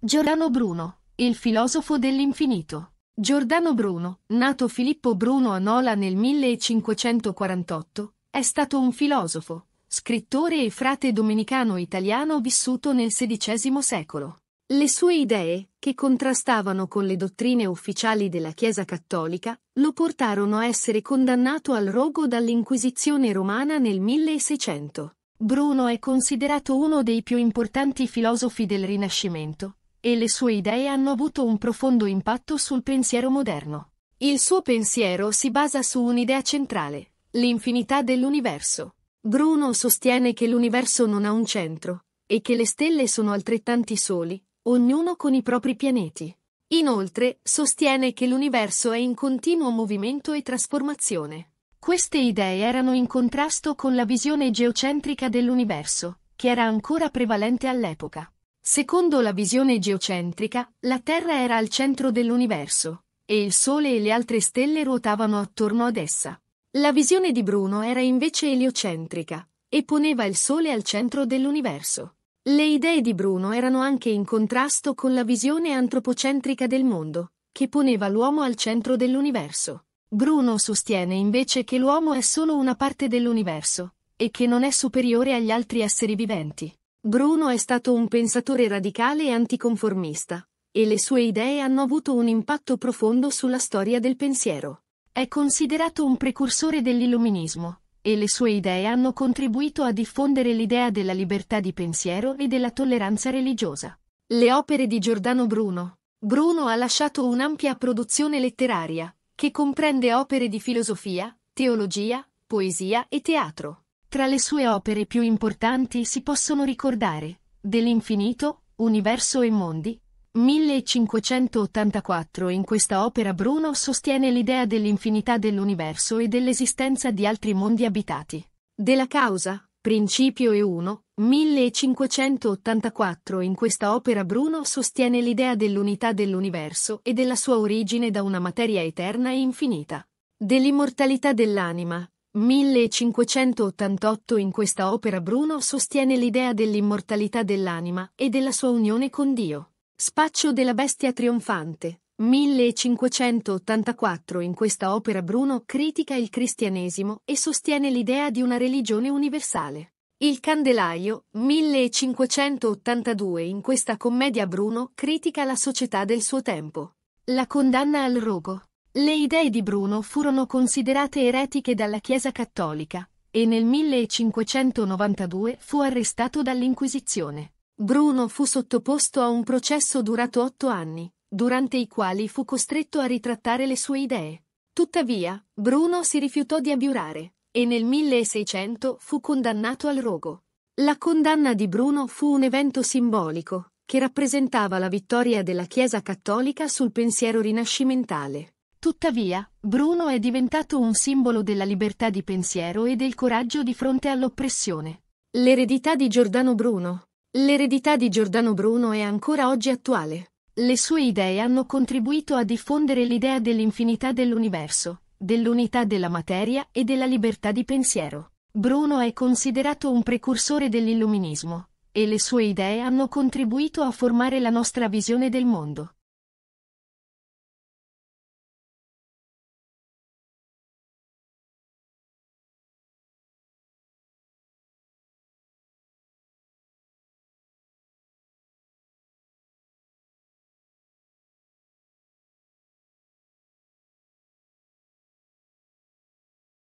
Giordano Bruno, il filosofo dell'infinito. Giordano Bruno, nato Filippo Bruno a Nola nel 1548, è stato un filosofo, scrittore e frate domenicano italiano vissuto nel XVI secolo. Le sue idee, che contrastavano con le dottrine ufficiali della Chiesa cattolica, lo portarono a essere condannato al rogo dall'Inquisizione romana nel 1600. Bruno è considerato uno dei più importanti filosofi del Rinascimento, e le sue idee hanno avuto un profondo impatto sul pensiero moderno. Il suo pensiero si basa su un'idea centrale, l'infinità dell'universo. Bruno sostiene che l'universo non ha un centro, e che le stelle sono altrettanti soli, ognuno con i propri pianeti. Inoltre, sostiene che l'universo è in continuo movimento e trasformazione. Queste idee erano in contrasto con la visione geocentrica dell'universo, che era ancora prevalente all'epoca. Secondo la visione geocentrica, la Terra era al centro dell'universo, e il Sole e le altre stelle ruotavano attorno ad essa. La visione di Bruno era invece eliocentrica, e poneva il Sole al centro dell'universo. Le idee di Bruno erano anche in contrasto con la visione antropocentrica del mondo, che poneva l'uomo al centro dell'universo. Bruno sostiene invece che l'uomo è solo una parte dell'universo, e che non è superiore agli altri esseri viventi. Bruno è stato un pensatore radicale e anticonformista, e le sue idee hanno avuto un impatto profondo sulla storia del pensiero. È considerato un precursore dell'illuminismo, e le sue idee hanno contribuito a diffondere l'idea della libertà di pensiero e della tolleranza religiosa. Le opere di Giordano Bruno. Bruno ha lasciato un'ampia produzione letteraria, che comprende opere di filosofia, teologia, poesia e teatro. Tra le sue opere più importanti si possono ricordare Dell'infinito, Universo e mondi, 1584 In questa opera Bruno sostiene l'idea dell'infinità dell'universo e dell'esistenza di altri mondi abitati. Della causa, Principio e 1, 1584 In questa opera Bruno sostiene l'idea dell'unità dell'universo e della sua origine da una materia eterna e infinita. Dell'immortalità dell'anima, 1588 In questa opera Bruno sostiene l'idea dell'immortalità dell'anima e della sua unione con Dio. Spaccio della bestia trionfante. 1584 In questa opera Bruno critica il cristianesimo e sostiene l'idea di una religione universale. Il Candelaio, 1582 In questa commedia Bruno critica la società del suo tempo. La condanna al rogo. Le idee di Bruno furono considerate eretiche dalla Chiesa cattolica, e nel 1592 fu arrestato dall'Inquisizione. Bruno fu sottoposto a un processo durato otto anni, durante i quali fu costretto a ritrattare le sue idee. Tuttavia, Bruno si rifiutò di abiurare, e nel 1600 fu condannato al rogo. La condanna di Bruno fu un evento simbolico, che rappresentava la vittoria della Chiesa cattolica sul pensiero rinascimentale. Tuttavia, Bruno è diventato un simbolo della libertà di pensiero e del coraggio di fronte all'oppressione. L'eredità di Giordano Bruno. L'eredità di Giordano Bruno è ancora oggi attuale. Le sue idee hanno contribuito a diffondere l'idea dell'infinità dell'universo, dell'unità della materia e della libertà di pensiero. Bruno è considerato un precursore dell'illuminismo, e le sue idee hanno contribuito a formare la nostra visione del mondo.